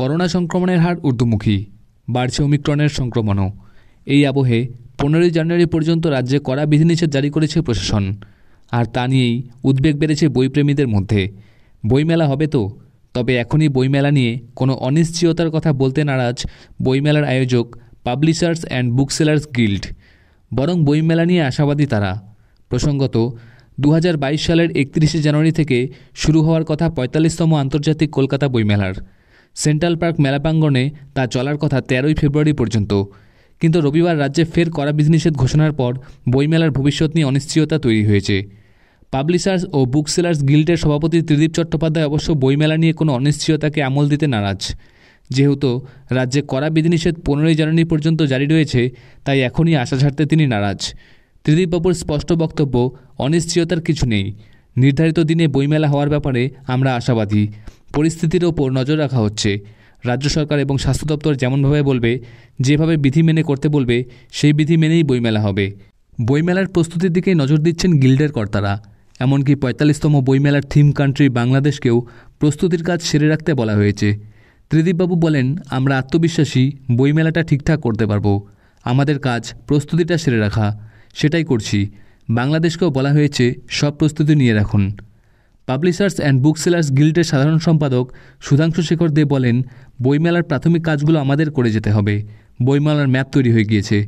corona সংক্রমণের হার ঊর্ধ্বমুখী বাড়ছে অমিক্রণের সংক্রমণও এই আবহে পনেরোই জানুয়ারি পর্যন্ত রাজ্যে কড়া বিধিনিষেধ জারি করেছে প্রশাসন আর তা নিয়েই উদ্বেগ বেড়েছে বইপ্রেমীদের মধ্যে বইমেলা হবে তো তবে এখনই বইমেলা নিয়ে কোনো অনিশ্চয়তার কথা বলতে নারাজ বইমেলার আয়োজক পাবলিশার্স অ্যান্ড বুকসেলার্স গিল্ড বরং বইমেলা নিয়ে আশাবাদী তারা প্রসঙ্গত দু সালের একত্রিশে জানুয়ারি থেকে শুরু হওয়ার কথা পঁয়তাল্লিশতম আন্তর্জাতিক কলকাতা বইমেলার সেন্ট্রাল পার্ক মেলা প্রাঙ্গণে তা চলার কথা তেরোই ফেব্রুয়ারি পর্যন্ত কিন্তু রবিবার রাজ্যে ফের কড়া বিধিনিষেধ ঘোষণার পর বইমেলার ভবিষ্যৎ নিয়ে অনিশ্চয়তা তৈরি হয়েছে পাবলিশার্স ও বুকসেলার্স গিল্ডের সভাপতি ত্রিদীপ চট্টোপাধ্যায় অবশ্য বইমেলা নিয়ে কোনো অনিশ্চয়তাকে আমল দিতে নারাজ যেহেতু রাজ্যে কড়া বিধিনিষেধ পনেরোই জানুয়ারি পর্যন্ত জারি রয়েছে তাই এখনই আশা ছাড়তে তিনি নারাজ ত্রিদীপবাবুর স্পষ্ট বক্তব্য অনিশ্চয়তার কিছু নেই নির্ধারিত দিনে বইমেলা হওয়ার ব্যাপারে আমরা আশাবাদী পরিস্থিতির ওপর নজর রাখা হচ্ছে রাজ্য সরকার এবং স্বাস্থ্য দপ্তর যেমনভাবে বলবে যেভাবে বিধি মেনে করতে বলবে সেই বিধি মেনেই বইমেলা হবে বইমেলার প্রস্তুতির দিকে নজর দিচ্ছেন গিল্ডের কর্তারা এমনকি পঁয়তাল্লিশতম বইমেলার থিম কান্ট্রি বাংলাদেশকেও প্রস্তুতির কাজ সেরে রাখতে বলা হয়েছে ত্রিদীপবাবু বলেন আমরা আত্মবিশ্বাসী বইমেলাটা ঠিকঠাক করতে পারবো আমাদের কাজ প্রস্তুতিটা সেরে রাখা সেটাই করছি বাংলাদেশকেও বলা হয়েছে সব প্রস্তুতি নিয়ে রাখুন পাবলিশার্স অ্যান্ড বুকসেলার্স গিল্ডের সাধারণ সম্পাদক সুধাংশু শেখর দে বলেন বইমেলার প্রাথমিক কাজগুলো আমাদের করে যেতে হবে বইমেলার ম্যাপ তৈরি হয়ে গিয়েছে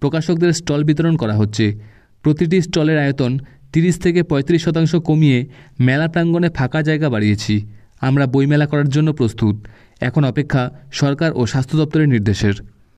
প্রকাশকদের স্টল বিতরণ করা হচ্ছে প্রতিটি স্টলের আয়তন তিরিশ থেকে পঁয়ত্রিশ শতাংশ কমিয়ে মেলা প্রাঙ্গণে ফাঁকা জায়গা বাড়িয়েছি আমরা বইমেলা করার জন্য প্রস্তুত এখন অপেক্ষা সরকার ও স্বাস্থ্য দপ্তরের নির্দেশের